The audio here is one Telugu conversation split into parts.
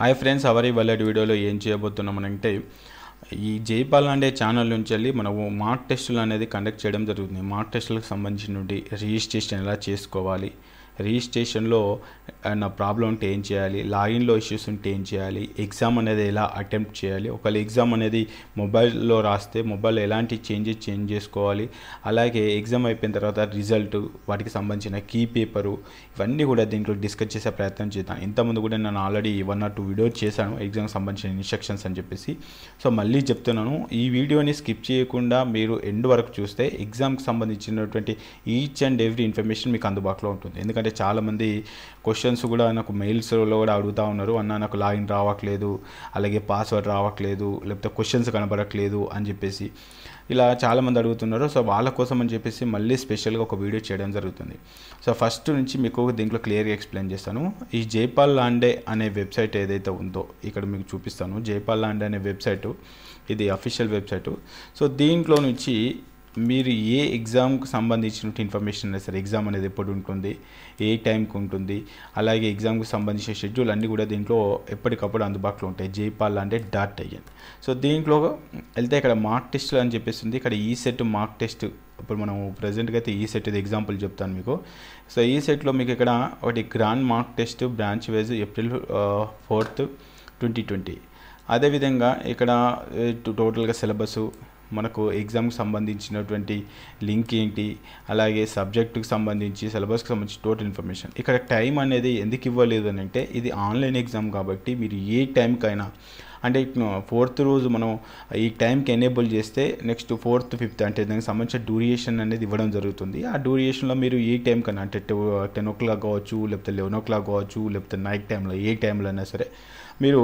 హాయ్ ఫ్రెండ్స్ అవరి వల్లటి వీడియోలో ఏం చేయబోతున్నామనంటే ఈ జైపాల్ అనే ఛానల్ నుంచి వెళ్ళి మనము మార్క్ టెస్టులు అనేది కండక్ట్ చేయడం జరుగుతుంది మార్క్ టెస్టులకు సంబంధించినటువంటి రిజిస్ట్రేషన్ ఎలా చేసుకోవాలి రిజిస్ట్రేషన్లో నా ప్రాబ్లం ఉంటే ఏం చేయాలి లాగిన్లో ఇష్యూస్ ఉంటే ఏం చేయాలి ఎగ్జామ్ అనేది ఎలా అటెంప్ట్ చేయాలి ఒకవేళ ఎగ్జామ్ అనేది మొబైల్లో రాస్తే మొబైల్ ఎలాంటి చేంజెస్ చేంజ్ చేసుకోవాలి అలాగే ఎగ్జామ్ అయిపోయిన తర్వాత రిజల్ట్ వాటికి సంబంధించిన కీ పేపరు ఇవన్నీ కూడా దీంట్లో డిస్కస్ చేసే ప్రయత్నం చేద్దాం ఇంతకుముందు కూడా నేను already one or two videos చేశాను ఎగ్జామ్కి సంబంధించిన ఇన్స్ట్రక్షన్స్ అని చెప్పేసి సో మళ్ళీ చెప్తున్నాను ఈ వీడియోని స్కిప్ చేయకుండా మీరు ఎండ్ వరకు చూస్తే ఎగ్జామ్కి సంబంధించినటువంటి ఈచ్ అండ్ ఎవ్రీ ఇన్ఫర్మేషన్ మీకు అందుబాటులో ఉంటుంది ఎందుకంటే ఎందుకంటే చాలామంది క్వశ్చన్స్ కూడా నాకు మెయిల్స్లో కూడా అడుగుతూ ఉన్నారు అన్న నాకు లాగిన్ రావట్లేదు అలాగే పాస్వర్డ్ రావట్లేదు లేకపోతే క్వశ్చన్స్ కనబడట్లేదు అని చెప్పేసి ఇలా చాలామంది అడుగుతున్నారు సో వాళ్ళ కోసం అని చెప్పేసి మళ్ళీ స్పెషల్గా ఒక వీడియో చేయడం జరుగుతుంది సో ఫస్ట్ నుంచి మీకు దీంట్లో క్లియర్గా ఎక్స్ప్లెయిన్ చేస్తాను ఈ జైపాల్ లాండే అనే వెబ్సైట్ ఏదైతే ఉందో ఇక్కడ మీకు చూపిస్తాను జైపాల్ లాండే అనే వెబ్సైటు ఇది అఫీషియల్ వెబ్సైటు సో దీంట్లో నుంచి మీరు ఏ ఎగ్జామ్కు సంబంధించిన ఇన్ఫర్మేషన్ అనేది సరే ఎగ్జామ్ అనేది ఎప్పుడు ఉంటుంది ఏ టైంకి ఉంటుంది అలాగే ఎగ్జామ్కి సంబంధించిన షెడ్యూల్ అన్నీ కూడా దీంట్లో ఎప్పటికప్పుడు అందుబాటులో ఉంటాయి జైపాల్ అంటే డాట్ అయ్యాను సో దీంట్లో వెళ్తే ఇక్కడ మార్క్ టెస్ట్లు అని చెప్పేస్తుంది ఇక్కడ ఈ సెట్ మార్క్ టెస్ట్ ఇప్పుడు మనం ప్రజెంట్గా అయితే ఈ e సెట్ ఇది ఎగ్జాంపుల్ చెప్తాను మీకు సో ఈ సెట్లో మీకు ఇక్కడ ఒకటి grand mock test branch wise April fourth twenty twenty అదేవిధంగా ఇక్కడ టోటల్గా uh, సిలబస్ మనకు ఎగ్జామ్కి సంబంధించినటువంటి లింక్ ఏంటి అలాగే సబ్జెక్టుకి సంబంధించి సిలబస్కి సంబంధించి టోటల్ ఇన్ఫర్మేషన్ ఇక్కడ టైం అనేది ఎందుకు ఇవ్వలేదు అని అంటే ఇది ఆన్లైన్ ఎగ్జామ్ కాబట్టి మీరు ఏ టైంకైనా అంటే ఫోర్త్ రోజు మనం ఈ టైంకి ఎనేబుల్ చేస్తే నెక్స్ట్ ఫోర్త్ ఫిఫ్త్ అంటే దానికి సంబంధించిన డ్యూరియేషన్ అనేది ఇవ్వడం జరుగుతుంది ఆ డ్యూరియేషన్లో మీరు ఏ టైం కన్నా అంటే టెన్ ఓ క్లాక్ కావచ్చు లేకపోతే లెవెన్ ఓ క్లాక్ కావచ్చు లేకపోతే నైట్ టైంలో ఏ టైంలో అయినా సరే మీరు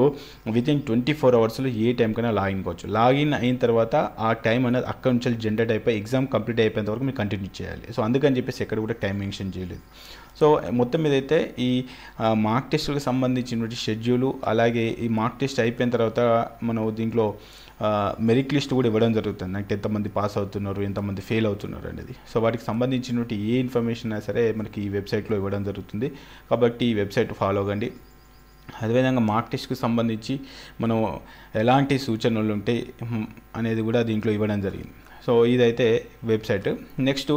విత్ ఇన్ ట్వంటీ ఫోర్ అవర్స్లో ఏ టైంకైనా లాగిన్ కావచ్చు లాగిన్ అయిన తర్వాత ఆ టైం అనేది అక్కడ నుంచి జనరేట్ అయిపోయి ఎగ్జామ్ కంప్లీట్ అయిపోయేంత వరకు మీరు కంటిన్యూ చేయాలి సో అందుకని చెప్పేసి ఎక్కడ కూడా టైం మెన్షన్ చేయలేదు సో మొత్తం మీద అయితే ఈ మార్క్ టెస్టులకు సంబంధించినటువంటి షెడ్యూలు అలాగే ఈ మార్క్ టెస్ట్ అయిపోయిన తర్వాత మనం దీంట్లో మెరిట్ లిస్ట్ కూడా ఇవ్వడం జరుగుతుంది అంటే ఎంతమంది పాస్ అవుతున్నారు ఎంతమంది ఫెయిల్ అవుతున్నారు అనేది సో వాటికి సంబంధించినటువంటి ఏ ఇన్ఫర్మేషన్ అయినా సరే మనకి ఈ వెబ్సైట్లో ఇవ్వడం జరుగుతుంది కాబట్టి ఈ వెబ్సైట్ ఫాలో అవ్వండి అదేవిధంగా మార్క్ టెస్ట్కి సంబంధించి మనం ఎలాంటి సూచనలు ఉంటాయి అనేది కూడా దీంట్లో ఇవ్వడం జరిగింది సో ఇదైతే వెబ్సైట్ నెక్స్ట్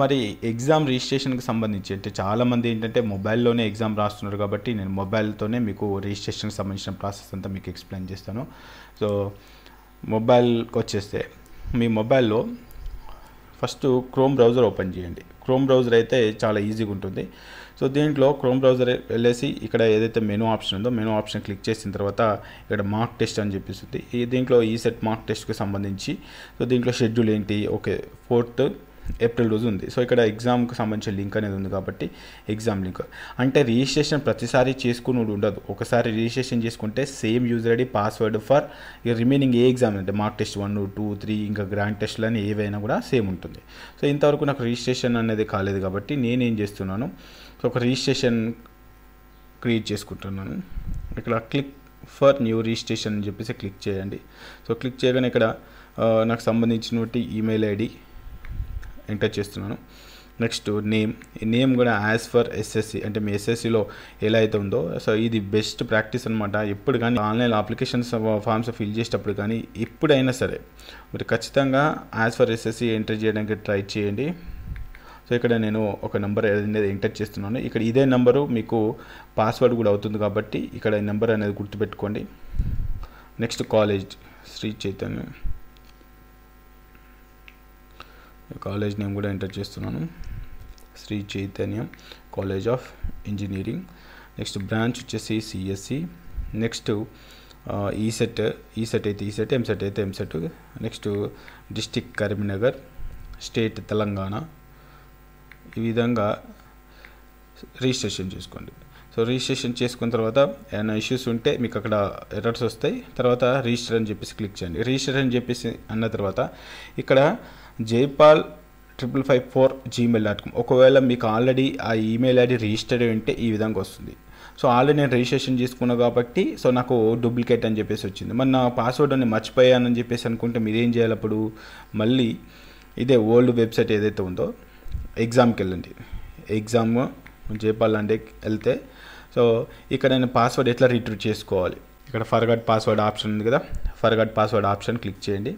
మరి ఎగ్జామ్ రిజిస్ట్రేషన్కి సంబంధించి అంటే చాలామంది ఏంటంటే మొబైల్లోనే ఎగ్జామ్ రాస్తున్నారు కాబట్టి నేను మొబైల్తోనే మీకు రిజిస్ట్రేషన్కి సంబంధించిన ప్రాసెస్ అంతా మీకు ఎక్స్ప్లెయిన్ చేస్తాను సో మొబైల్కి వచ్చేస్తే మీ మొబైల్లో ఫస్ట్ క్రోమ్ బ్రౌజర్ ఓపెన్ చేయండి క్రోమ్ బ్రౌజర్ అయితే చాలా ఈజీగా ఉంటుంది సో దీంట్లో క్రోమ్ బ్రౌజర్ వెళ్ళేసి ఇక్కడ ఏదైతే మెనూ ఆప్షన్ ఉందో మెనూ ఆప్షన్ క్లిక్ చేసిన తర్వాత ఇక్కడ మార్క్ టెస్ట్ అని చెప్పిస్తుంది ఈ దీంట్లో ఈ సెట్ మార్క్ టెస్ట్కి సంబంధించి సో దీంట్లో షెడ్యూల్ ఏంటి ఓకే ఫోర్త్ ఏప్రిల్ రోజు ఉంది సో ఇక్కడ ఎగ్జామ్కి సంబంధించిన లింక్ అనేది ఉంది కాబట్టి ఎగ్జామ్ లింక్ అంటే రిజిస్ట్రేషన్ ప్రతిసారి చేసుకుని ఉండదు ఒకసారి రిజిస్ట్రేషన్ చేసుకుంటే same user ID password for remaining ఏ ఎగ్జామ్ అంటే mock test one two three ఇంకా గ్రాండ్ టెస్ట్లు అని ఏవైనా కూడా సేమ్ ఉంటుంది సో ఇంతవరకు నాకు రిజిస్ట్రేషన్ అనేది కాలేదు కాబట్టి నేనేం చేస్తున్నాను సో ఒక రిజిస్ట్రేషన్ క్రియేట్ చేసుకుంటున్నాను ఇక్కడ క్లిక్ ఫర్ న్యూ రిజిస్ట్రేషన్ అని చెప్పేసి క్లిక్ చేయండి సో క్లిక్ చేయగానే ఇక్కడ నాకు సంబంధించినటువంటి ఈమెయిల్ ఐడి ఎంటర్ చేస్తున్నాను నెక్స్ట్ నేమ్ ఈ నేమ్ కూడా యాజ్ ఫర్ ఎస్ఎస్సి అంటే మీ ఎస్ఎస్సిలో ఎలా అయితే ఉందో సో ఇది బెస్ట్ ప్రాక్టీస్ అనమాట ఎప్పుడు కానీ ఆన్లైన్ అప్లికేషన్స్ ఫామ్స్ ఫిల్ చేసేటప్పుడు కానీ ఎప్పుడైనా సరే మీరు ఖచ్చితంగా యాజ్ ఫర్ ఎస్ఎస్సి ఎంటర్ చేయడానికి ట్రై చేయండి సో ఇక్కడ నేను ఒక నెంబర్ అనేది ఎంటర్ చేస్తున్నాను ఇక్కడ ఇదే నెంబరు మీకు పాస్వర్డ్ కూడా అవుతుంది కాబట్టి ఇక్కడ ఈ నెంబర్ అనేది గుర్తుపెట్టుకోండి next college Shri Chaitanya college name కూడా ఎంటర్ చేస్తున్నాను Shri Chaitanya college of engineering next branch వచ్చేసి సిఎస్సి నెక్స్ట్ ఈసెట్ ఈసెట్ అయితే ECET e EAMCET e e అయితే EAMCET next district Karimnagar state Telangana ఈ విధంగా రిజిస్ట్రేషన్ చేసుకోండి సో రిజిస్ట్రేషన్ చేసుకున్న తర్వాత ఏమైనా ఇష్యూస్ ఉంటే మీకు అక్కడ ఎర్రర్స్ వస్తాయి తర్వాత రిజిస్టర్ అని చెప్పేసి క్లిక్ చేయండి రిజిస్టర్ అని చెప్పేసి అన్న తర్వాత ఇక్కడ Jaipal triple five four Gmail dot com ఒకవేళ మీకు ఆల్రెడీ ఆ ఈమెయిల్ ఐడి రిజిస్టర్డ్ ఉంటే ఈ విధంగా వస్తుంది సో ఆల్రెడీ నేను రిజిస్ట్రేషన్ చేసుకున్నాను కాబట్టి సో నాకు డూప్లికేట్ అని చెప్పేసి వచ్చింది మరి నా పాస్వర్డ్ అని మర్చిపోయానని చెప్పేసి అనుకుంటే ఏం చేయాలి అప్పుడు మళ్ళీ ఇదే ఓల్డ్ వెబ్సైట్ ఏదైతే ఉందో ఎగ్జామ్కి వెళ్ళండి ఎగ్జామ్ అంటే వెళ్తే సో ఇక్కడ నేను పాస్వర్డ్ ఎట్లా రిట్రీట్ చేసుకోవాలి ఇక్కడ ఫర్గట్ పాస్వర్డ్ ఆప్షన్ ఉంది కదా ఫర్గట్ పాస్వర్డ్ ఆప్షన్ క్లిక్ చేయండి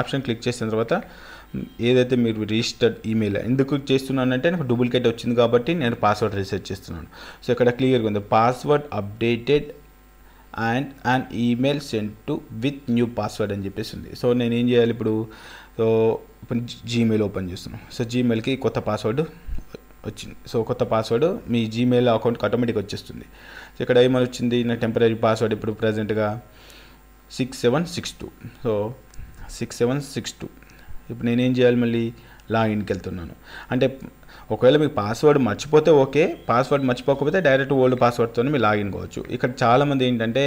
ఆప్షన్ క్లిక్ చేసిన తర్వాత ఏదైతే మీరు రిజిస్టర్డ్ ఈమెయిల్ ఎందుకు చేస్తున్నానంటే నాకు డూప్లికేట్ వచ్చింది కాబట్టి నేను పాస్వర్డ్ రీసెట్ చేస్తున్నాను సో ఇక్కడ క్లియర్గా ఉంది password updated and and email send to with new password అని చెప్పేసి ఉంది సో నేను ఏం చేయాలి ఇప్పుడు సో ఇప్పుడు జీమెయిల్ ఓపెన్ చేస్తున్నాం సో జీమెయిల్కి కొత్త పాస్వర్డ్ వచ్చింది సో కొత్త పాస్వర్డ్ మీ జీమెయిల్ అకౌంట్కి ఆటోమేటిక్గా వచ్చేస్తుంది సో ఇక్కడ ఏమని వచ్చింది నా టెంపరీ పాస్వర్డ్ ఇప్పుడు ప్రజెంట్గా six seven six two so six seven six two ఇప్పుడు నేనేం చేయాలి మళ్ళీ లాగిన్కి వెళ్తున్నాను అంటే ఒకవేళ మీకు పాస్వర్డ్ మర్చిపోతే ఓకే పాస్వర్డ్ మర్చిపోకపోతే డైరెక్ట్ ఓల్డ్ పాస్వర్డ్తో మీరు లాగిన్ కావచ్చు ఇక్కడ చాలామంది ఏంటంటే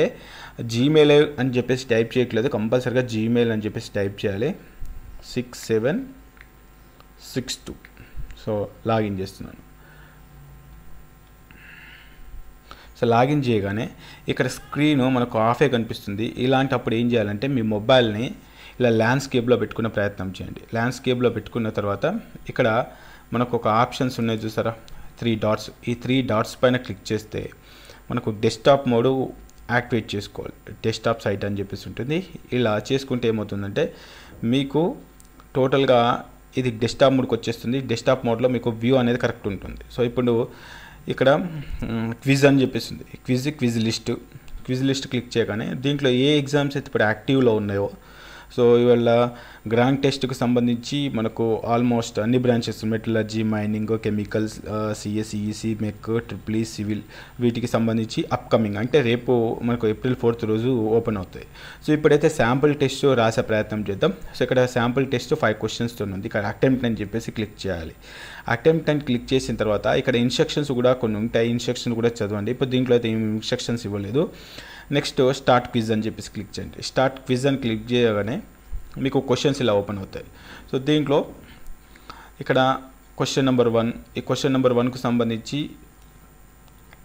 జీమెయిల్ అని చెప్పేసి టైప్ చేయట్లేదు కంపల్సరిగా జీమెయిల్ అని చెప్పేసి టైప్ చేయాలి six seven six two so login చేస్తున్నాను సో లాగిన్ చేయగానే ఇక్కడ స్క్రీన్ మనకు ఆఫే కనిపిస్తుంది ఇలాంటప్పుడు ఏం చేయాలంటే మీ మొబైల్ని ఇలా ల్యాండ్స్కేప్లో పెట్టుకునే ప్రయత్నం చేయండి ల్యాండ్స్కేప్లో పెట్టుకున్న తర్వాత ఇక్కడ మనకు ఒక ఆప్షన్స్ ఉన్నాయి చూసారా త్రీ డాట్స్ ఈ త్రీ డాట్స్ పైన క్లిక్ చేస్తే మనకు డెస్క్టాప్ మోడు యాక్టివేట్ చేసుకోవాలి డెస్క్టాప్ సైట్ అని చెప్పేసి ఉంటుంది ఇలా చేసుకుంటే ఏమవుతుందంటే మీకు టోటల్గా ఇది డెస్క్టాప్ మోడ్కి వచ్చేస్తుంది డెస్క్టాప్ మోడ్లో మీకు వ్యూ అనేది కరెక్ట్ ఉంటుంది సో ఇప్పుడు ఇక్కడ క్విజ్ అని చెప్పేస్తుంది quiz quiz list quiz list click చేయగానే దీంట్లో ఏ ఎగ్జామ్స్ అయితే ఇప్పుడు యాక్టివ్లో ఉన్నాయో సో ఇవాళ గ్రాండ్ టెస్ట్కు సంబంధించి మనకు ఆల్మోస్ట్ అన్ని branches metallurgy mining chemicals CSE EC mech triple E civil వీటికి సంబంధించి అప్కమింగ్ అంటే రేపు మనకు ఏప్రిల్ ఫోర్త్ రోజు ఓపెన్ అవుతాయి సో ఇప్పుడైతే శాంపుల్ టెస్ట్ రాసే ప్రయత్నం చేద్దాం సో ఇక్కడ శాంపుల్ టెస్ట్ ఫైవ్ క్వశ్చన్స్తో ఉంది ఇక్కడ అటెంప్ట్ అని చెప్పేసి క్లిక్ చేయాలి అటెంప్ట్ అని క్లిక్ చేసిన తర్వాత ఇక్కడ ఇన్స్ట్రక్షన్స్ కూడా కొన్ని ఉంటాయి ఇన్స్ట్రక్షన్ కూడా చదవండి ఇప్పుడు దీంట్లో అయితే ఇన్స్ట్రక్షన్స్ ఇవ్వలేదు నెక్స్ట్ స్టార్ట్ క్విజ్ అని చెప్పేసి క్లిక్ చేయండి స్టార్ట్ క్విజ్ అని క్లిక్ చేయగానే మీకు క్వశ్చన్స్ ఇలా ఓపెన్ అవుతాయి సో దీంట్లో ఇక్కడ క్వశ్చన్ నెంబర్ వన్ ఈ క్వశ్చన్ నెంబర్ వన్కు సంబంధించి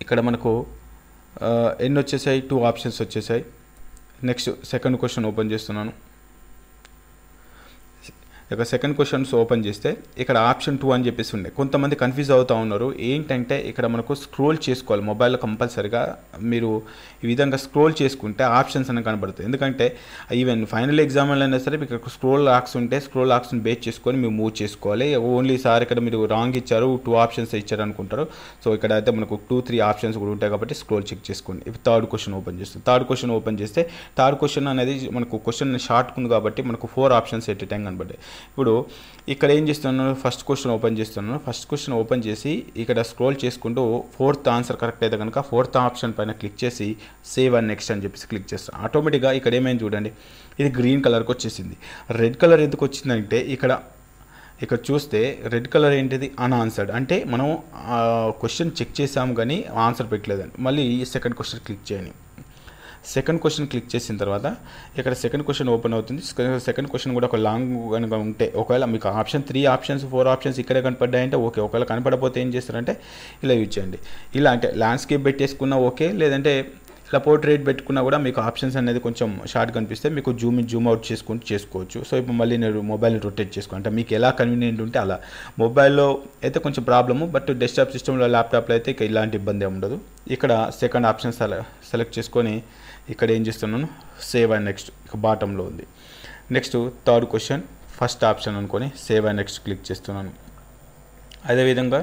ఇక్కడ మనకు ఎన్ని వచ్చేసాయి టూ ఆప్షన్స్ వచ్చేసాయి నెక్స్ట్ సెకండ్ క్వశ్చన్ ఓపెన్ చేస్తున్నాను ఇక సెకండ్ క్వశ్చన్స్ ఓపెన్ చేస్తే ఇక్కడ ఆప్షన్ టూ అని చెప్పేసి ఉండే కొంతమంది కన్ఫ్యూజ్ అవుతూ ఉన్నారు ఏంటంటే ఇక్కడ మనకు స్క్రోల్ చేసుకోవాలి మొబైల్లో కంపల్సరిగా మీరు ఈ విధంగా స్క్రోల్ చేసుకుంటే ఆప్షన్స్ అని కనబడుతుంది ఎందుకంటే ఈవెన్ ఫైనల్ ఎగ్జామ్లో అయినా సరే మీకు స్క్రోల్ లాక్స్ ఉంటే స్క్రోల్ ఆక్స్ని బేస్ చేసుకొని మీరు మూవ్ చేసుకోవాలి ఓన్లీ సార్ ఇక్కడ మీరు రాంగ్ ఇచ్చారు టూ ఆప్షన్స్ ఇచ్చారు అనుకుంటారు సో ఇక్కడ అయితే మనకు టూ త్రీ ఆప్షన్స్ కూడా ఉంటాయి కాబట్టి స్క్రోల్ చెక్ చేసుకోండి ఇప్పుడు థర్డ్ క్వశ్చన్ ఓపెన్ చేస్తుంది థర్డ్ క్వశ్చన్ ఓపెన్ చేస్తే థర్డ్ క్వశ్చన్ అనేది మనకు క్వశ్చన్ షార్ట్ ఉంది కాబట్టి మనకు ఫోర్ ఆప్షన్స్ ఎట్ టైం కనబడ్డాయి ఇప్పుడు ఇక్కడ ఏం చేస్తున్నాను ఫస్ట్ క్వశ్చన్ ఓపెన్ చేస్తున్నాను ఫస్ట్ క్వశ్చన్ ఓపెన్ చేసి ఇక్కడ స్క్రోల్ చేసుకుంటూ ఫోర్త్ ఆన్సర్ కరెక్ట్ అయితే కనుక ఫోర్త్ ఆప్షన్ పైన క్లిక్ చేసి సేవ్ అండ్ నెక్స్ట్ అని చెప్పేసి క్లిక్ చేస్తాను ఆటోమేటిక్గా ఇక్కడ ఏమైంది చూడండి ఇది గ్రీన్ కలర్కి వచ్చేసింది రెడ్ కలర్ ఎందుకు వచ్చిందంటే ఇక్కడ ఇక్కడ చూస్తే రెడ్ కలర్ ఏంటిది అన్ఆన్సర్డ్ అంటే మనం క్వశ్చన్ చెక్ చేసాము కానీ ఆన్సర్ పెట్టలేదండి మళ్ళీ సెకండ్ క్వశ్చన్ క్లిక్ చేయని సెకండ్ క్వశ్చన్ క్లిక్ చేసిన తర్వాత ఇక్కడ సెకండ్ క్వశ్చన్ ఓపెన్ అవుతుంది సెకండ్ క్వశ్చన్ కూడా ఒక లాంగ్ కనుక ఉంటే ఒకవేళ మీకు option three options four options ఇక్కడే కనపడ్డాయంటే ఓకే ఒకవేళ కనపడపోతే ఏం చేస్తారంటే ఇలా యూజ్ చేయండి ఇలా అంటే ల్యాండ్స్కేప్ పెట్టేసుకున్నా ఓకే లేదంటే ఇలా పోర్ట్రేట్ పెట్టుకున్నా కూడా మీకు ఆప్షన్స్ అనేది కొంచెం షార్ట్ కనిపిస్తే మీకు జూమ్ జూమ్ అవుట్ చేసుకుని చేసుకోవచ్చు సో ఇప్పుడు మళ్ళీ నేను మొబైల్ని రొటేట్ చేసుకుని అంటే మీకు ఎలా కన్వీనియంట్ ఉంటే అలా మొబైల్లో అయితే కొంచెం ప్రాబ్లము బట్ డెస్క్టాప్ సిస్టంలో ల్యాప్టాప్లో అయితే ఇక ఇలాంటి ఇబ్బంది ఉండదు ఇక్కడ సెకండ్ ఆప్షన్ సెలెక్ట్ చేసుకొని ఇక్కడ ఏం చేస్తున్నాను సేవ్ అండ్ నెక్స్ట్ ఇక బాటంలో ఉంది next third question first option అనుకొని సేవ్ అండ్ నెక్స్ట్ క్లిక్ చేస్తున్నాను అదేవిధంగా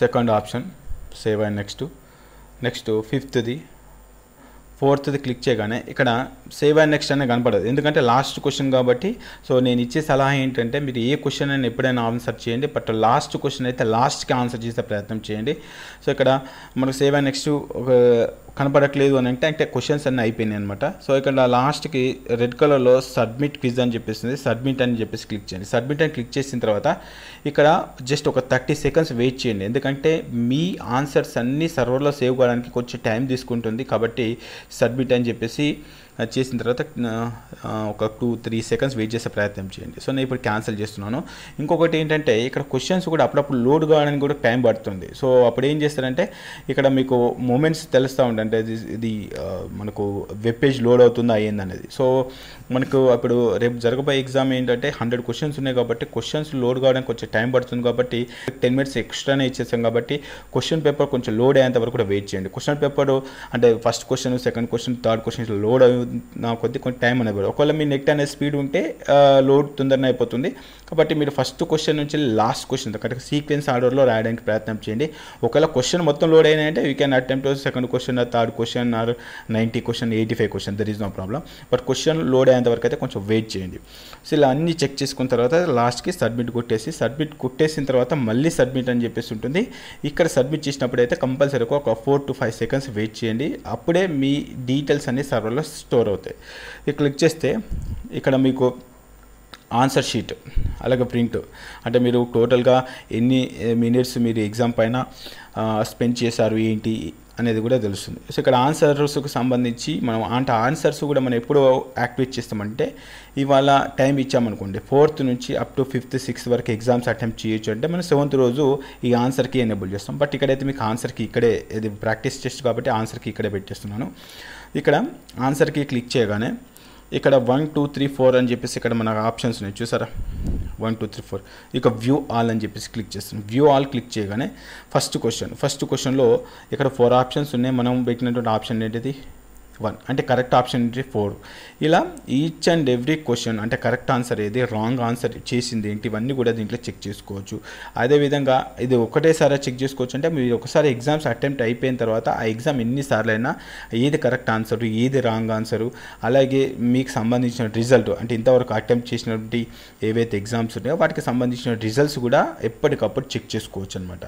second option save and next next ఫిఫ్త్ది ఫోర్త్ది క్లిక్ చేయగానే ఇక్కడ సేవ్ అండ్ నెక్స్ట్ అనేది కనపడదు ఎందుకంటే లాస్ట్ క్వశ్చన్ కాబట్టి సో నేను ఇచ్చే సలహా ఏంటంటే మీరు ఏ క్వశ్చన్ అయినా ఎప్పుడైనా ఆన్సర్ చేయండి బట్ లాస్ట్ క్వశ్చన్ అయితే లాస్ట్కి ఆన్సర్ చేసే ప్రయత్నం చేయండి సో ఇక్కడ మనకు సేవ్ అండ్ నెక్స్ట్ ఒక కనపడట్లేదు అని అంటే అంటే క్వశ్చన్స్ అన్నీ అయిపోయినాయి అనమాట సో ఇక్కడ లాస్ట్కి రెడ్ కలర్లో సబ్మిట్ క్విజ్ అని చెప్పేసింది సబ్మిట్ అని చెప్పేసి క్లిక్ చేయండి సబ్మిట్ అని క్లిక్ చేసిన తర్వాత ఇక్కడ జస్ట్ ఒక థర్టీ సెకండ్స్ వెయిట్ చేయండి ఎందుకంటే మీ ఆన్సర్స్ అన్నీ సర్వర్లో సేవ్ కావడానికి కొంచెం టైం తీసుకుంటుంది కాబట్టి సబ్మిట్ అని చెప్పేసి అది చేసిన తర్వాత ఒక టూ త్రీ సెకండ్స్ వెయిట్ చేసే ప్రయత్నం చేయండి సో నేను ఇప్పుడు క్యాన్సిల్ చేస్తున్నాను ఇంకొకటి ఏంటంటే ఇక్కడ క్వశ్చన్స్ కూడా అప్పుడప్పుడు లోడ్ కావడానికి కూడా టైం పడుతుంది సో అప్పుడు ఏం చేస్తారంటే ఇక్కడ మీకు మూమెంట్స్ తెలుస్తూ ఉంటే ఇది మనకు వెబ్ పేజ్ లోడ్ అవుతుందా అయ్యింది అనేది సో మనకు అప్పుడు రేపు జరగబోయే ఎగ్జామ్ ఏంటంటే హండ్రెడ్ క్వశ్చన్స్ ఉన్నాయి కాబట్టి క్వశ్చన్స్ లోడ్ కావడానికి కొంచెం టైం పడుతుంది కాబట్టి టెన్ మినిట్స్ ఎక్స్ట్రానే ఇచ్చేసాం కాబట్టి క్వశ్చన్ పేపర్ కొంచెం లోడ్ అయ్యేంత వరకు కూడా వెయిట్ చేయండి క్వశ్చన్ పేపర్ అంటే first question second question third question load అయ్యి నా కొద్ది కొంచెం టైం అనేది ఒకవేళ మీ నెట్ అనే స్పీడ్ ఉంటే లోడ్ తొందరనే అయిపోతుంది కాబట్టి మీరు ఫస్ట్ క్వశ్చన్ నుంచి లాస్ట్ క్వశ్చన్ కరెక్ట్ సీక్వెన్స్ ఆర్డర్లో రాయడానికి ప్రయత్నం చేయండి ఒకవేళ క్వశ్చన్ మొత్తం లోడ్ అయినాయంటే you can attempt second question third question or ninety question eighty five question there is no problem but question load అయ్యేంత వరకు అయితే కొంచెం వెయిట్ చేయండి సో ఇలా అన్ని చెక్ చేసుకున్న తర్వాత లాస్ట్కి సబ్మిట్ కొట్టేసి సబ్మిట్ కొట్టేసిన తర్వాత మళ్ళీ సబ్మిట్ అని చెప్పేసి ఉంటుంది ఇక్కడ సబ్మిట్ చేసినప్పుడు అయితే కంపల్సరీ ఒక four to five seconds wait చేయండి అప్పుడే మీ డీటెయిల్స్ అన్ని సర్వర్లో స్టోర్ అవుతాయి క్లిక్ చేస్తే ఇక్కడ మీకు ఆన్సర్ షీట్ అలాగే ప్రింట్ అంటే మీరు టోటల్గా ఎన్ని మినిట్స్ మీరు ఎగ్జామ్ పైన స్పెండ్ చేశారు ఏంటి అనేది కూడా తెలుస్తుంది సో ఇక్కడ ఆన్సర్స్కు సంబంధించి మనం అంటే ఆన్సర్స్ కూడా మనం ఎప్పుడు యాక్టివేట్ చేస్తామంటే ఇవాళ టైం ఇచ్చామనుకోండి ఫోర్త్ నుంచి అప్ టు ఫిఫ్త్ సిక్స్త్ వరకు ఎగ్జామ్స్ అటెంప్ట్ చేయొచ్చు అంటే మనం సెవెంత్ రోజు ఈ ఆన్సర్కి ఎనేబుల్ చేస్తాం బట్ ఇక్కడైతే మీకు ఆన్సర్కి ఇక్కడే ఇది ప్రాక్టీస్ చేస్తు కాబట్టి ఆన్సర్కి ఇక్కడే పెట్టేస్తున్నాను ఇక్కడ ఆన్సర్కి క్లిక్ చేయగానే ఇక్కడ వన్ టూ త్రీ ఫోర్ అని చెప్పేసి ఇక్కడ మనకు ఆప్షన్స్ ఉన్నాయి చూసారా వన్ టూ త్రీ ఫోర్ ఇక వ్యూ ఆల్ అని చెప్పేసి క్లిక్ చేస్తున్నాం వ్యూ ఆల్ క్లిక్ చేయగానే ఫస్ట్ క్వశ్చన్ ఫస్ట్ క్వశ్చన్లో ఇక్కడ ఫోర్ ఆప్షన్స్ ఉన్నాయి మనం పెట్టినటువంటి ఆప్షన్ ఏంటిది వన్ అంటే కరెక్ట్ ఆప్షన్ ఏంటి ఫోర్ ఇలా ఈచ్ అండ్ ఎవ్రీ క్వశ్చన్ అంటే కరెక్ట్ ఆన్సర్ ఏది రాంగ్ ఆన్సర్ చేసింది ఏంటి ఇవన్నీ కూడా దీంట్లో చెక్ చేసుకోవచ్చు అదేవిధంగా ఇది ఒకటేసారి చెక్ చేసుకోవచ్చు అంటే మీరు ఒకసారి ఎగ్జామ్స్ అటెంప్ట్ అయిపోయిన తర్వాత ఆ ఎగ్జామ్ ఎన్నిసార్లు అయినా ఏది కరెక్ట్ ఆన్సరు ఏది రాంగ్ ఆన్సరు అలాగే మీకు సంబంధించిన రిజల్ట్ అంటే ఇంతవరకు అటెంప్ట్ చేసినటువంటి ఏవైతే ఎగ్జామ్స్ ఉన్నాయో వాటికి సంబంధించిన రిజల్ట్స్ కూడా ఎప్పటికప్పుడు చెక్ చేసుకోవచ్చు అనమాట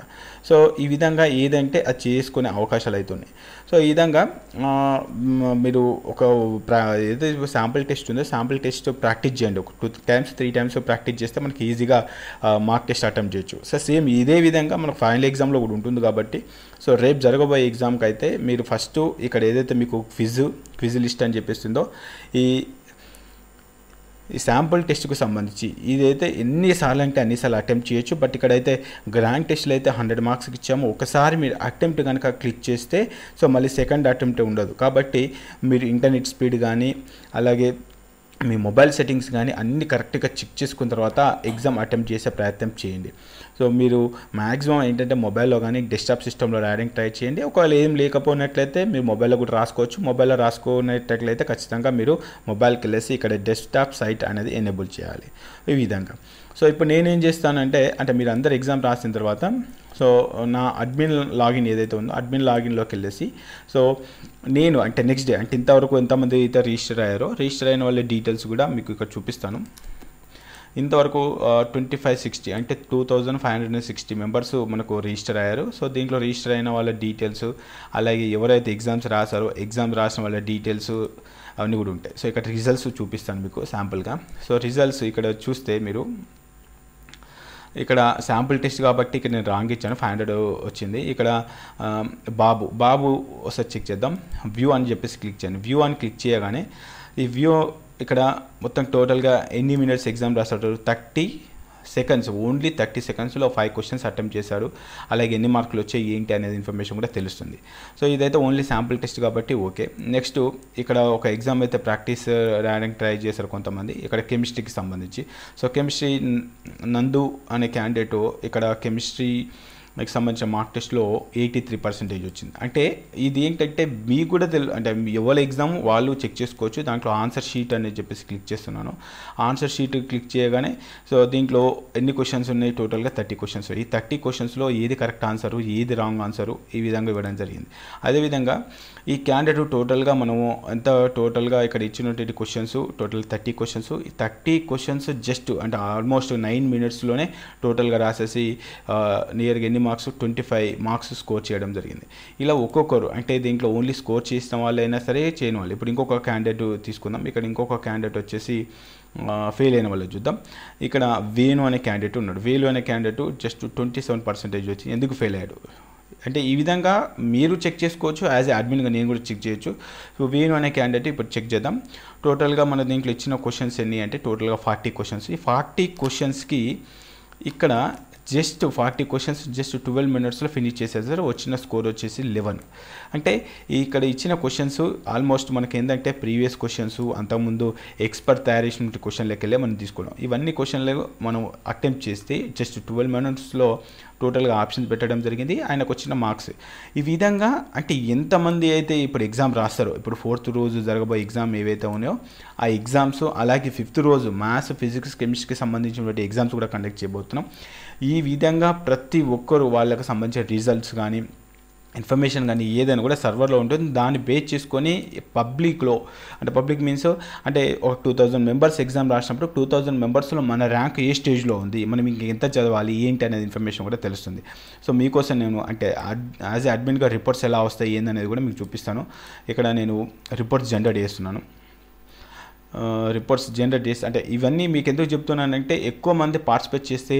సో ఈ విధంగా ఏదంటే అది చేసుకునే అవకాశాలు అవుతున్నాయి సో ఈ విధంగా మీరు ఒక ఏదైతే శాంపుల్ టెస్ట్ ఉందో శాంపుల్ టెస్ట్ ప్రాక్టీస్ చేయండి ఒక two times three times practice చేస్తే మనకి ఈజీగా మార్క్ టెస్ట్ అటెంప్ట్ చేయొచ్చు సో సేమ్ ఇదే విధంగా మనకు ఫైనల్ ఎగ్జామ్లో కూడా ఉంటుంది కాబట్టి సో రేపు జరగబోయే ఎగ్జామ్కి అయితే మీరు ఫస్ట్ ఇక్కడ ఏదైతే మీకు క్విజ్ క్విజ్ లిస్ట్ అని చెప్పేస్తుందో ఈ ఈ శాంపుల్ టెస్ట్కు సంబంధించి ఇదైతే ఎన్నిసార్లు అంటే అన్నిసార్లు అటెంప్ట్ చేయొచ్చు బట్ ఇక్కడైతే గ్రాండ్ టెస్ట్లో అయితే హండ్రెడ్ మార్క్స్కి ఇచ్చాము ఒకసారి మీరు అటెంప్ట్ కనుక క్లిక్ చేస్తే సో మళ్ళీ సెకండ్ అటెంప్ట్ ఉండదు కాబట్టి మీరు ఇంటర్నెట్ స్పీడ్ కానీ అలాగే మీ మొబైల్ సెట్టింగ్స్ కానీ అన్ని కరెక్ట్గా చెక్ చేసుకున్న తర్వాత ఎగ్జామ్ అటెంప్ట్ చేసే ప్రయత్నం చేయండి సో మీరు మ్యాక్సిమం ఏంటంటే మొబైల్లో కానీ డెస్క్టాప్ సిస్టంలో రాయడానికి ట్రై చేయండి ఒకవేళ ఏం లేకపోయినట్లయితే మీరు మొబైల్లో కూడా రాసుకోవచ్చు మొబైల్లో రాసుకునేటట్లయితే ఖచ్చితంగా మీరు మొబైల్కి వెళ్ళేసి ఇక్కడ డెస్క్టాప్ సైట్ అనేది ఎనేబుల్ చేయాలి ఈ విధంగా సో ఇప్పుడు నేనేం చేస్తానంటే అంటే మీరు అందరు ఎగ్జామ్ రాసిన తర్వాత సో నా అడ్మిన్ లాగిన్ ఏదైతే ఉందో అడ్మిన్ లాగిన్లోకి వెళ్ళేసి సో నేను అంటే నెక్స్ట్ డే అంటే ఇంతవరకు ఎంతమంది అయితే రిజిస్టర్ అయ్యారో రిజిస్టర్ అయిన వాళ్ళ డీటెయిల్స్ కూడా మీకు ఇక్కడ చూపిస్తాను ఇంతవరకు ట్వంటీ ఫైవ్ సిక్స్టీ అంటే two thousand five hundred and sixty members మనకు రిజిస్టర్ అయ్యారు సో దీంట్లో రిజిస్టర్ అయిన వాళ్ళ డీటెయిల్స్ అలాగే ఎవరైతే ఎగ్జామ్స్ రాశారో ఎగ్జామ్స్ రాసిన వాళ్ళ డీటెయిల్స్ అవన్నీ కూడా ఉంటాయి సో ఇక్కడ రిజల్ట్స్ చూపిస్తాను మీకు శాంపుల్గా సో రిజల్ట్స్ ఇక్కడ చూస్తే మీరు ఇక్కడ శాంపుల్ టెస్ట్ కాబట్టి ఇక్కడ నేను రాంగ్ ఇచ్చాను ఫైవ్ హండ్రెడ్ వచ్చింది ఇక్కడ బాబు బాబు ఒకసారి చెక్ చేద్దాం వ్యూ అని చెప్పేసి క్లిక్ చేయండి వ్యూ అని క్లిక్ చేయగానే ఈ వ్యూ ఇక్కడ మొత్తం టోటల్గా ఎన్ని మినిట్స్ ఎగ్జామ్ రాస్తాడు థర్టీ సెకండ్స్ ఓన్లీ థర్టీ సెకండ్స్లో ఫైవ్ క్వశ్చన్స్ అటెంప్ట్ చేశారు అలాగే ఎన్ని మార్కులు వచ్చాయి ఏంటి అనేది ఇన్ఫర్మేషన్ కూడా తెలుస్తుంది సో ఇదైతే ఓన్లీ శాంపుల్ టెస్ట్ కాబట్టి ఓకే నెక్స్ట్ ఇక్కడ ఒక ఎగ్జామ్ అయితే ప్రాక్టీస్ రాయడానికి ట్రై చేశారు కొంతమంది ఇక్కడ కెమిస్ట్రీకి సంబంధించి సో కెమిస్ట్రీ నందు అనే క్యాండిడేట్ ఇక్కడ కెమిస్ట్రీ నాకు సంబంధించిన మార్క్ టెస్ట్లో ఎయిటీ త్రీ పర్సెంటేజ్ వచ్చింది అంటే ఇది ఏంటంటే మీకు కూడా తెలు అంటే ఎవరి ఎగ్జామ్ వాళ్ళు చెక్ చేసుకోవచ్చు దాంట్లో ఆన్సర్ షీట్ అనేది చెప్పేసి క్లిక్ చేస్తున్నాను ఆన్సర్ షీట్ క్లిక్ చేయగానే సో దీంట్లో ఎన్ని క్వశ్చన్స్ ఉన్నాయి టోటల్గా థర్టీ క్వశ్చన్స్ ఈ థర్టీ క్వశ్చన్స్లో ఏది కరెక్ట్ ఆన్సరు ఏది రాంగ్ ఆన్సరు ఈ విధంగా ఇవ్వడం జరిగింది అదేవిధంగా ఈ క్యాండిడేట్ టోటల్గా మనము ఎంత టోటల్గా ఇక్కడ ఇచ్చినటువంటి క్వశ్చన్స్ టోటల్ థర్టీ క్వశ్చన్స్ ఈ థర్టీ క్వశ్చన్స్ జస్ట్ అంటే ఆల్మోస్ట్ నైన్ మినిట్స్లోనే టోటల్గా రాసేసి నియర్గా ఎన్ని marks twenty five marks score చేయడం జరిగింది ఇలా ఒక్కొక్కరు అంటే దీంట్లో ఓన్లీ స్కోర్ చేసిన వాళ్ళైనా సరే చేయని వాళ్ళు ఇప్పుడు ఇంకొక క్యాండిడేట్ తీసుకుందాం ఇక్కడ ఇంకొక క్యాండిడేట్ వచ్చేసి ఫెయిల్ అయిన వాళ్ళు చూద్దాం ఇక్కడ వేణు అనే క్యాండిడేట్ ఉన్నాడు వేలు అనే candidate just twenty seven percentage వచ్చి ఎందుకు ఫెయిల్ అయ్యాడు అంటే ఈ విధంగా మీరు చెక్ చేసుకోవచ్చు యాజ్ ఏ అడ్మిన్గా నేను కూడా చెక్ చేయొచ్చు సో వేణు అనే క్యాండిడేట్ ఇప్పుడు చెక్ చేద్దాం టోటల్గా మన దీంట్లో ఇచ్చిన క్వశ్చన్స్ ఎన్ని అంటే టోటల్గా ఫార్టీ క్వశ్చన్స్ ఈ ఫార్టీ క్వశ్చన్స్కి ఇక్కడ just forty questions just twelve మినిట్స్లో ఫినిష్ చేసేసారు వచ్చిన స్కోర్ వచ్చేసి లెవెన్ అంటే ఇక్కడ ఇచ్చిన క్వశ్చన్స్ ఆల్మోస్ట్ మనకి ఏంటంటే ప్రీవియస్ క్వశ్చన్స్ అంతకుముందు ఎక్స్పర్ట్ తయారు చేసిన క్వశ్చన్ లెక్కలే మనం తీసుకున్నాం ఇవన్నీ క్వశ్చన్లు మనం అటెంప్ట్ చేస్తే జస్ట్ ట్వెల్వ్ మినిట్స్లో టోటల్గా ఆప్షన్స్ పెట్టడం జరిగింది ఆయనకు వచ్చిన మార్క్స్ ఈ విధంగా అంటే ఎంతమంది అయితే ఇప్పుడు ఎగ్జామ్ రాస్తారో ఇప్పుడు ఫోర్త్ రోజు జరగబోయే ఎగ్జామ్ ఏవైతే ఉన్నాయో ఆ ఎగ్జామ్స్ అలాగే ఫిఫ్త్ రోజు మ్యాథ్స్ ఫిజిక్స్ కెమిస్ట్రీకి సంబంధించినటువంటి ఎగ్జామ్స్ కూడా కండక్ట్ చేయబోతున్నాం ఈ విధంగా ప్రతి ఒక్కరు వాళ్ళకు సంబంధించిన రిజల్ట్స్ కానీ ఇన్ఫర్మేషన్ కానీ ఏదైనా కూడా సర్వర్లో ఉంటుంది దాన్ని బేస్ చేసుకొని పబ్లిక్లో అంటే పబ్లిక్ మీన్స్ అంటే ఒక టూ థౌజండ్ మెంబర్స్ ఎగ్జామ్ రాసినప్పుడు టూ థౌజండ్ మెంబర్స్లో మన ర్యాంక్ ఏ స్టేజ్లో ఉంది మనం ఇంక ఎంత చదవాలి ఏంటి అనేది ఇన్ఫర్మేషన్ కూడా తెలుస్తుంది సో మీకోసం నేను అంటే యాజ్ అడ్మిన్గా రిపోర్ట్స్ ఎలా వస్తాయి ఏందనేది కూడా మీకు చూపిస్తాను ఇక్కడ నేను రిపోర్ట్స్ జనరేట్ చేస్తున్నాను రిపోర్ట్స్ జనరేట్ చేస్తే అంటే ఇవన్నీ మీకు ఎందుకు చెప్తున్నానంటే ఎక్కువ మంది పార్టిసిపేట్ చేస్తే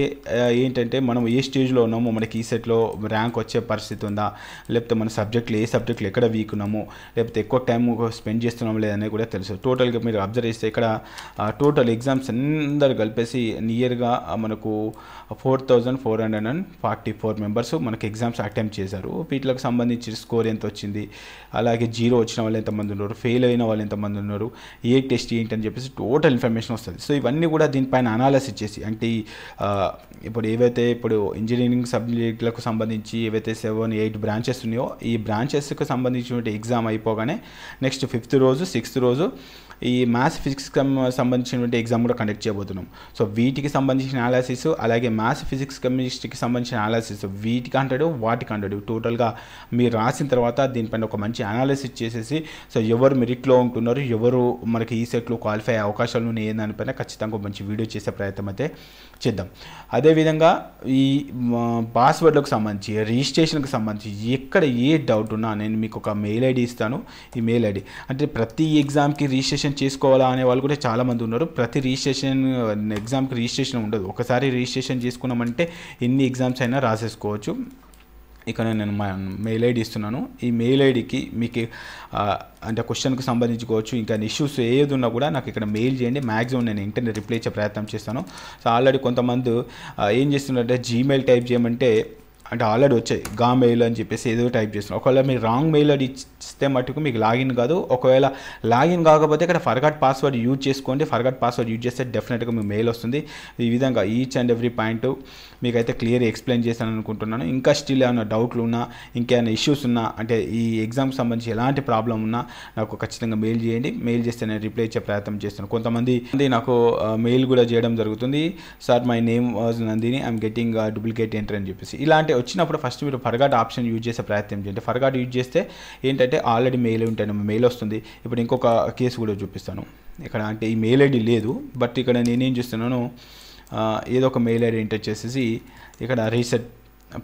ఏంటంటే మనం ఏ స్టేజ్లో ఉన్నామో మనకి ఈ సెట్లో ర్యాంక్ వచ్చే పరిస్థితి ఉందా లేకపోతే మన సబ్జెక్టులు ఏ సబ్జెక్టులు ఎక్కడ వీక్ ఉన్నాము లేకపోతే ఎక్కువ టైం స్పెండ్ చేస్తున్నాము లేదని కూడా తెలుసు టోటల్గా మీరు అబ్జర్వ్ చేస్తే ఇక్కడ టోటల్ ఎగ్జామ్స్ అందరు కలిపేసి నియర్గా మనకు four thousand four hundred and forty four members మనకి ఎగ్జామ్స్ అటెంప్ట్ చేశారు వీటికి సంబంధించి స్కోర్ ఎంత వచ్చింది అలాగే జీరో వచ్చిన వాళ్ళు ఎంతమంది ఉన్నారు ఫెయిల్ అయిన వాళ్ళు ఎంతమంది ఉన్నారు ఏ టెస్ట్ ఏంటని చెప్పేసి టోటల్ ఇన్ఫర్మేషన్ వస్తుంది సో ఇవన్నీ కూడా దీనిపైన అనాలసిస్ చేసి అంటే ఇప్పుడు ఏవైతే ఇప్పుడు ఇంజనీరింగ్ సబ్జెక్టులకు సంబంధించి ఏవైతే సెవెన్ ఎయిట్ బ్రాంచెస్ ఉన్నాయో ఈ బ్రాంచెస్కి సంబంధించినటువంటి ఎగ్జామ్ అయిపోగానే నెక్స్ట్ ఫిఫ్త్ రోజు సిక్స్త్ రోజు ఈ మ్యాథ్స్ ఫిజిక్స్ సంబంధించినటువంటి ఎగ్జామ్ కూడా కండక్ట్ చేయబోతున్నాం సో వీటికి సంబంధించిన అనాలసిస్ అలాగే మ్యాథ్స్ ఫిజిక్స్ కెమిస్ట్రీకి సంబంధించిన అనాలసిస్ వీటికి హండ్రెడ్ వాటికి హండ్రెడ్ టోటల్గా మీరు రాసిన తర్వాత దీనిపైన ఒక మంచి అనాలిసిస్ చేసేసి సో ఎవరు మెరిట్లో ఉంటున్నారు ఎవరు మనకి ఈ సెట్లో క్వాలిఫై అయ్యే అవకాశాలు ఉన్నాయి దానిపైన ఖచ్చితంగా మంచి వీడియో చేసే ప్రయత్నం అయితే చేద్దాం అదేవిధంగా ఈ పాస్వర్డ్లకు సంబంధించి రిజిస్ట్రేషన్కి సంబంధించి ఎక్కడ ఏ డౌట్ ఉన్నా నేను మీకు ఒక మెయిల్ ఐడి ఇస్తాను ఈ మెయిల్ ఐడి అంటే ప్రతి ఎగ్జామ్కి రిజిస్ట్రేషన్ రిజిస్ట్రేషన్ చేసుకోవాలా అనే వాళ్ళు కూడా చాలామంది ఉన్నారు ప్రతి రిజిస్ట్రేషన్ ఎగ్జామ్కి రిజిస్ట్రేషన్ ఉండదు ఒకసారి రిజిస్ట్రేషన్ చేసుకున్నామంటే ఎన్ని ఎగ్జామ్స్ అయినా రాసేసుకోవచ్చు ఇక్కడ నేను మా మెయిల్ ఐడి ఇస్తున్నాను ఈ మెయిల్ ఐడికి మీకు అంటే క్వశ్చన్కి సంబంధించుకోవచ్చు ఇంకా ఇష్యూస్ ఏది ఉన్నా కూడా నాకు ఇక్కడ మెయిల్ చేయండి మ్యాక్సిమం నేను ఇంటర్నెట్ రిప్లై ఇచ్చే ప్రయత్నం చేస్తాను సో ఆల్రెడీ కొంతమంది ఏం చేస్తున్నారంటే జీమెయిల్ టైప్ చేయమంటే అంటే ఆల్రెడీ వచ్చాయి గా మెయిల్ అని చెప్పేసి ఏదో టైప్ చేస్తున్నారు ఒకవేళ మీరు రాంగ్ మెయిల్ అది ఇస్తే మటుకు మీకు లాగిన్ కాదు ఒకవేళ లాగిన్ కాకపోతే ఇక్కడ ఫర్గట్ పాస్వర్డ్ యూజ్ చేసుకోండి ఫర్గట్ పాస్వర్డ్ యూజ్ చేస్తే డెఫినెట్గా మీకు మెయిల్ వస్తుంది ఈ విధంగా ఈచ్ అండ్ ఎవ్రీ పాయింట్ మీకైతే క్లియర్ ఎక్స్ప్లెయిన్ చేశాను అనుకుంటున్నాను ఇంకా స్టిల్ ఏమైనా డౌట్లు ఉన్నా ఇంకేమైనా ఇష్యూస్ ఉన్నా అంటే ఈ ఎగ్జామ్కి సంబంధించి ఎలాంటి ప్రాబ్లం ఉన్నా నాకు ఖచ్చితంగా మెయిల్ చేయండి మెయిల్ చేస్తే నేను రిప్లై ఇచ్చే ప్రయత్నం చేస్తాను కొంతమంది నాకు మెయిల్ కూడా చేయడం జరుగుతుంది sir my name was Nandini I'm getting duplicate enter అని చెప్పేసి ఇలాంటి వచ్చినప్పుడు ఫస్ట్ మీరు ఫర్గాట్ ఆప్షన్ యూజ్ చేసే ప్రయత్నం చేయండి ఫర్గాట్ యూజ్ చేస్తే ఏంటంటే ఆల్రెడీ మెయిల్ ఉంటాయి మెయిల్ వస్తుంది ఇప్పుడు ఇంకొక కేసు కూడా చూపిస్తాను ఇక్కడ అంటే ఈ మెయిల్ ఐడి లేదు బట్ ఇక్కడ నేనేం చేస్తున్నాను ఏదో ఒక మెయిల్ ఐడి ఎంటర్ చేసేసి ఇక్కడ రీసెట్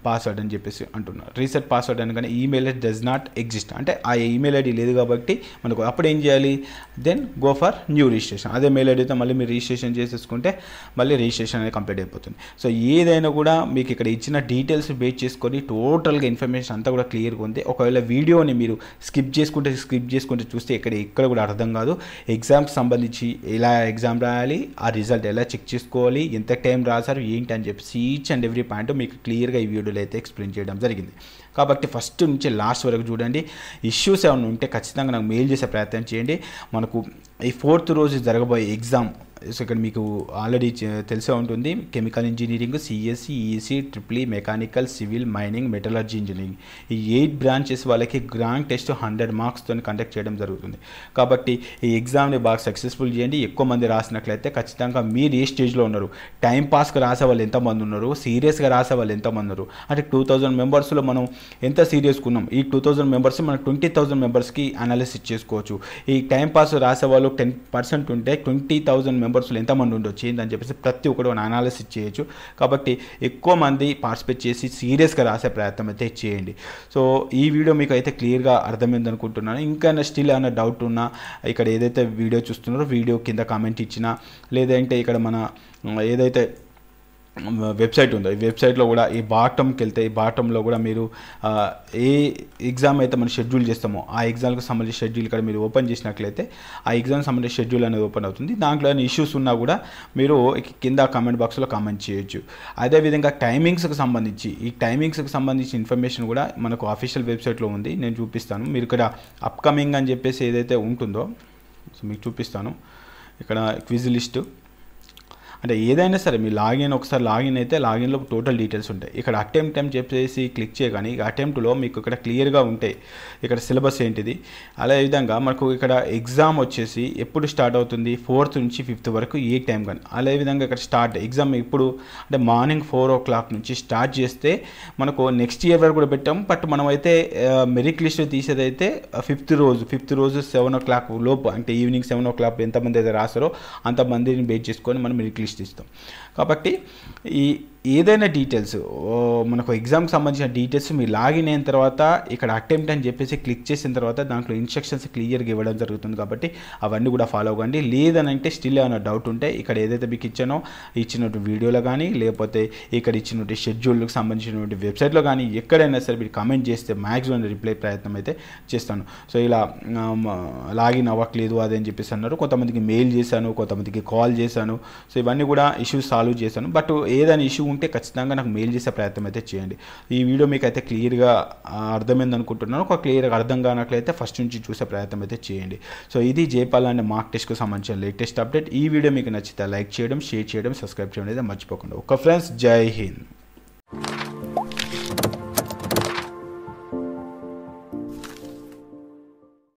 పాస్వర్డ్ అని చెప్పేసి అంటున్నారు రీసెట్ పాస్వర్డ్ అనగానే email ID does not exist అంటే ఆ ఈమెయిల్ ఐడి లేదు కాబట్టి మనకు అప్పుడు ఏం చేయాలి then go for new registration అదే మెయిల్ ఐడితో మళ్ళీ మీరు రిజిస్ట్రేషన్ చేసేసుకుంటే మళ్ళీ రిజిస్ట్రేషన్ అనేది కంప్లీట్ అయిపోతుంది సో ఏదైనా కూడా మీకు ఇక్కడ ఇచ్చిన డీటెయిల్స్ బేస్ చేసుకొని టోటల్గా ఇన్ఫర్మేషన్ అంతా కూడా క్లియర్గా ఉంది ఒకవేళ వీడియోని మీరు స్కిప్ చేసుకుంటే స్కిప్ చేసుకుంటే చూస్తే ఇక్కడ ఎక్కడ కూడా అర్థం కాదు ఎగ్జామ్కి సంబంధించి ఎలా ఎగ్జామ్ రాయాలి ఆ రిజల్ట్ ఎలా చెక్ చేసుకోవాలి ఎంత టైం రాశారు ఏంటి అని చెప్పేసి ఈచ్ అండ్ ఎవ్రీ పాయింట్ మీకు క్లియర్గా ఈ వీడియోలో అయితే ఎక్స్ప్లెయిన్ చేయడం జరిగింది కాబట్టి ఫస్ట్ నుంచి లాస్ట్ వరకు చూడండి ఇష్యూస్ ఏమైనా ఉంటే ఖచ్చితంగా నాకు మెయిల్ చేసే ప్రయత్నం చేయండి మనకు ఈ ఫోర్త్ రోజు జరగబోయే ఎగ్జామ్ సో ఇక్కడ మీకు ఆల్రెడీ తెలిసే ఉంటుంది chemical engineering CSC EC triple E mechanical civil mining metallurgy engineering ఈ ఎయిట్ బ్రాంచెస్ వాళ్ళకి గ్రాండ్ టెస్ట్ హండ్రెడ్ మార్క్స్తో కండక్ట్ చేయడం జరుగుతుంది కాబట్టి ఈ ఎగ్జామ్ని బాగా సక్సెస్ఫుల్ చేయండి ఎక్కువ మంది రాసినట్లయితే ఖచ్చితంగా మీరు ఏ స్టేజ్లో ఉన్నారు టైం పాస్కి రాసే వాళ్ళు ఎంతమంది ఉన్నారు సీరియస్గా రాసే వాళ్ళు ఎంతమంది ఉన్నారు అంటే టూ థౌజండ్ మెంబర్స్లో మనం ఎంత సీరియస్కున్నాం ఉన్నాం ఈ టూ థౌజండ్ మెంబర్స్ మనం ట్వంటీ థౌజండ్ మెంబర్స్కి అనాలిసిస్ చేసుకోవచ్చు ఈ టైం పాస్ రాసే వాళ్ళు టెన్ పర్సెంట్ ఉంటే ట్వంటీ థౌజండ్ మెంబర్స్లో ఎంతమంది ఉండొచ్చు ఏంటని చెప్పేసి ప్రతి ఒక్కరు మనం అనాలిసిస్ చేయొచ్చు కాబట్టి ఎక్కువ మంది పార్టిసిపేట్ చేసి సీరియస్గా రాసే ప్రయత్నం అయితే చేయండి సో ఈ వీడియో మీకు అయితే క్లియర్గా అర్థమైంది అనుకుంటున్నాను ఇంకా స్టిల్ ఏమైనా డౌట్ ఉన్నా ఇక్కడ ఏదైతే వీడియో చూస్తున్నారో వీడియో కింద కామెంట్ ఇచ్చినా లేదంటే ఇక్కడ మన ఏదైతే వెబ్సైట్ ఉంది ఈ వెబ్సైట్లో కూడా ఈ బాటంకి వెళ్తే ఈ బాటంలో కూడా మీరు ఏ ఎగ్జామ్ అయితే మనం షెడ్యూల్ చేస్తామో ఆ ఎగ్జామ్కి సంబంధించిన షెడ్యూల్ ఇక్కడ మీరు ఓపెన్ చేసినట్లయితే ఆ ఎగ్జామ్ సంబంధించిన షెడ్యూల్ అనేది ఓపెన్ అవుతుంది దాంట్లో ఇష్యూస్ ఉన్నా కూడా మీరు కింద కామెంట్ బాక్స్లో కామెంట్ చేయొచ్చు అదేవిధంగా టైమింగ్స్కి సంబంధించి ఈ టైమింగ్స్కి సంబంధించిన ఇన్ఫర్మేషన్ కూడా మనకు అఫీషియల్ వెబ్సైట్లో ఉంది నేను చూపిస్తాను మీరు ఇక్కడ అప్కమింగ్ అని చెప్పేసి ఏదైతే ఉంటుందో సో మీకు చూపిస్తాను ఇక్కడ క్విజ్ లిస్టు అంటే ఏదైనా సరే మీ లాగిన్ ఒకసారి లాగిన్ అయితే లాగిన్లో టోటల్ డీటెయిల్స్ ఉంటాయి ఇక్కడ అటెంప్ట్ టైం చెప్పేసి క్లిక్ చేయగానే అటెంప్ట్లో మీకు ఇక్కడ క్లియర్గా ఉంటాయి ఇక్కడ సిలబస్ ఏంటిది అదేవిధంగా మనకు ఇక్కడ ఎగ్జామ్ వచ్చేసి ఎప్పుడు స్టార్ట్ అవుతుంది ఫోర్త్ నుంచి ఫిఫ్త్ వరకు ఏ టైం కానీ అదేవిధంగా ఇక్కడ స్టార్ట్ ఎగ్జామ్ ఇప్పుడు అంటే మార్నింగ్ ఫోర్ ఓ క్లాక్ నుంచి స్టార్ట్ చేస్తే మనకు నెక్స్ట్ ఇయర్ వరకు కూడా పెట్టాము బట్ మనమైతే మెరిట్ లిస్ట్ తీసేదైతే ఫిఫ్త్ రోజు ఫిఫ్త్ రోజు సెవెన్ ఓ క్లాక్ లోపు అంటే ఈవినింగ్ సెవెన్ ఓ క్లాక్ ఎంతమంది అయితే రాస్తారో అంతమందిని బేట్ చేసుకొని మనం మెరిట్ లిస్ట్ してと。కాబట్టి ఈ ఏదైనా డీటెయిల్స్ మనకు ఎగ్జామ్కి సంబంధించిన డీటెయిల్స్ మీరు లాగిన్ అయిన తర్వాత ఇక్కడ అటెంప్ట్ అని చెప్పేసి క్లిక్ చేసిన తర్వాత దాంట్లో ఇన్స్ట్రక్షన్స్ క్లియర్గా ఇవ్వడం జరుగుతుంది కాబట్టి అవన్నీ కూడా ఫాలో అవ్వండి లేదని అంటే స్టిల్ ఏమైనా డౌట్ ఉంటే ఇక్కడ ఏదైతే మీకు ఇచ్చానో ఇచ్చినటువంటి వీడియోలో కానీ లేకపోతే ఇక్కడ ఇచ్చినటువంటి షెడ్యూల్కి సంబంధించినటువంటి వెబ్సైట్లో కానీ ఎక్కడైనా సరే మీరు కమెంట్ చేస్తే మ్యాక్సిమం రిప్లై ప్రయత్నం అయితే చేస్తాను సో ఇలా లాగిన్ అవ్వట్లేదు అని చెప్పేసి అన్నారు కొంతమందికి మెయిల్ చేశాను కొంతమందికి కాల్ చేశాను సో ఇవన్నీ కూడా ఇష్యూస్ సాల్వ్ సాల్వ్ చేశాను బట్ ఏదైనా ఇష్యూ ఉంటే ఖచ్చితంగా నాకు మెయిల్ చేసే ప్రయత్నం అయితే చేయండి ఈ వీడియో మీకు అయితే క్లియర్గా అర్థమైంది అనుకుంటున్నాను ఒక క్లియర్గా అర్థం కానట్లయితే ఫస్ట్ నుంచి చూసే ప్రయత్నం అయితే చేయండి సో ఇది జేపాల్ అండ్ మార్క్ టెస్ట్కి సంబంధించిన లేటెస్ట్ అప్డేట్ ఈ వీడియో మీకు నచ్చితే లైక్ చేయడం షేర్ చేయడం సబ్స్క్రైబ్ చేయడం అయితే మర్చిపోకుండా ఒక ఫ్రెండ్స్ జై హింద్